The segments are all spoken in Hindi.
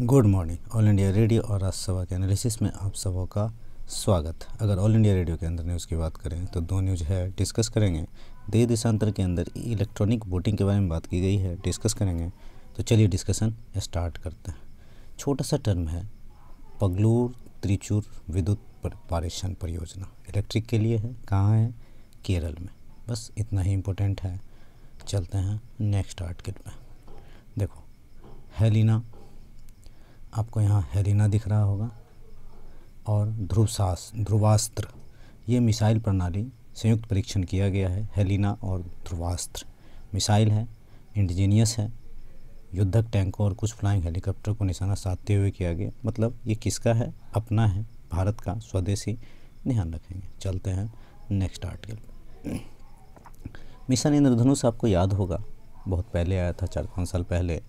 good morning All India Radio और आज सभा के एनालिसिस में आप सबों का स्वागत अगर ऑल इंडिया रेडियो के अंदर न्यूज़ की बात करें तो दो न्यूज़ है डिस्कस करेंगे दे देशांतर के अंदर इलेक्ट्रॉनिक वोटिंग के बारे में बात की गई है डिस्कस करेंगे तो चलिए डिस्कशन स्टार्ट करते हैं छोटा सा टर्म है पगलूर त्रिचूर विद्युत पारेषण परियोजना इलेक्ट्रिक के लिए है कहाँ है केरल में बस इतना ही इम्पोर्टेंट है चलते हैं नेक्स्ट आर्टिकल में देखो हेलिना आपको यहाँ हेरिना दिख रहा होगा और ध्रुवसास ध्रुवास्त्र ये मिसाइल प्रणाली संयुक्त परीक्षण किया गया है हेलिना और ध्रुवास्त्र मिसाइल है इंडिजीनियस है युद्धक टैंकों और कुछ फ्लाइंग हेलीकॉप्टर को निशाना साधते हुए किया गया मतलब ये किसका है अपना है भारत का स्वदेशी ध्यान रखेंगे चलते हैं नेक्स्ट आर्टिकल मिशन इंद्रधनुष आपको याद होगा बहुत पहले आया था चार पाँच साल पहले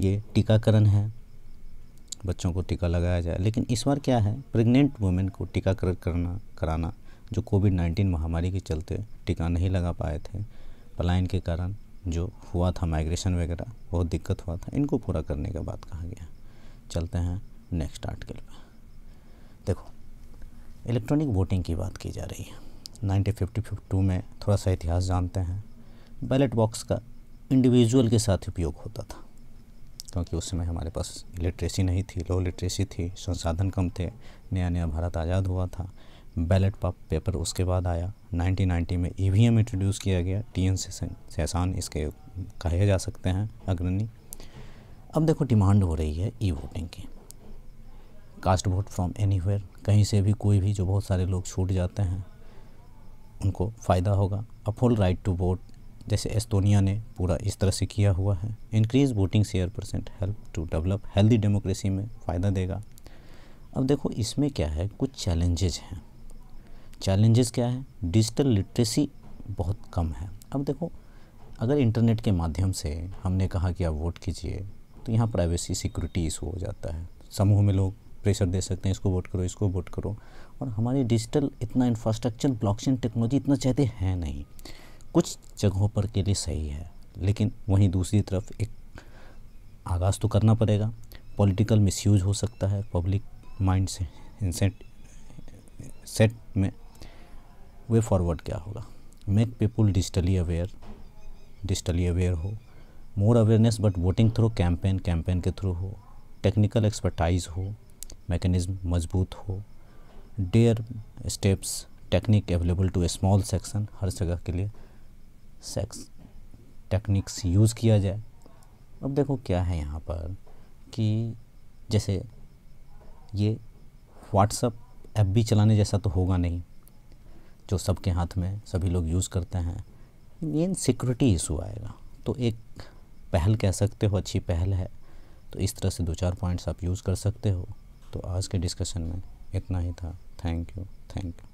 ये टीकाकरण है बच्चों को टीका लगाया जाए लेकिन इस बार क्या है प्रेग्नेंट वुमेन को टीका कर, करना कराना जो कोविड नाइन्टीन महामारी के चलते टीका नहीं लगा पाए थे पलायन के कारण जो हुआ था माइग्रेशन वगैरह बहुत दिक्कत हुआ था इनको पूरा करने का बात कहा गया चलते हैं नेक्स्ट आर्टिकल पर देखो इलेक्ट्रॉनिक वोटिंग की बात की जा रही है नाइनटीन में थोड़ा सा इतिहास जानते हैं बैलेट बॉक्स का इंडिविजुअल के साथ उपयोग होता था क्योंकि उस समय हमारे पास लिटरेसी नहीं थी लो लिटरेसी थी संसाधन कम थे नया नया भारत आज़ाद हुआ था बैलेट पेपर उसके बाद आया 1990 में ई e इंट्रोड्यूस किया गया टी एन सहसान इसके कहे जा सकते हैं अग्रणी अब देखो डिमांड हो रही है ई वोटिंग की कास्ट वोट फ्रॉम एनी कहीं से भी कोई भी जो बहुत सारे लोग छूट जाते हैं उनको फ़ायदा होगा a full right to vote जैसे एस्तोनिया ने पूरा इस तरह से किया हुआ है increase voting share percent help to develop healthy democracy में फ़ायदा देगा अब देखो इसमें क्या है कुछ चैलेंजेज हैं चैलेंजेस क्या है डिजिटल लिटरेसी बहुत कम है अब देखो अगर इंटरनेट के माध्यम से हमने कहा कि आप वोट कीजिए तो यहाँ प्राइवेसी सिक्योरिटी इशू हो जाता है समूह में लोग प्रेशर दे सकते हैं इसको वोट करो इसको वोट करो और हमारी डिजिटल इतना इंफ्रास्ट्रक्चर ब्लॉकचेन टेक्नोलॉजी इतना चाहते हैं नहीं कुछ जगहों पर के लिए सही है लेकिन वहीं दूसरी तरफ एक आगाज़ तो करना पड़ेगा पॉलिटिकल मिसयूज हो सकता है पब्लिक माइंड से इंसेंट सेट में वे फॉरवर्ड क्या होगा make people digitally aware digitally aware हो more awareness but voting through campaign campaign के थ्रू हो टेक्निकल एक्सपर्टाइज हो मैकेनिज्म मजबूत हो their steps technique available to a small section हर जगह के लिए सेक्स टेक्निक्स यूज़ किया जाए अब देखो क्या है यहाँ पर कि जैसे ये व्हाट्सअप ऐप भी चलाने जैसा तो होगा नहीं जो सबके हाथ में सभी लोग यूज़ करते हैं मेन सिक्योरिटी इशू आएगा तो एक पहल कह सकते हो अच्छी पहल है तो इस तरह से दो चार पॉइंट्स आप यूज़ कर सकते हो तो आज के डिस्कशन में इतना ही था थैंक यू थैंक यू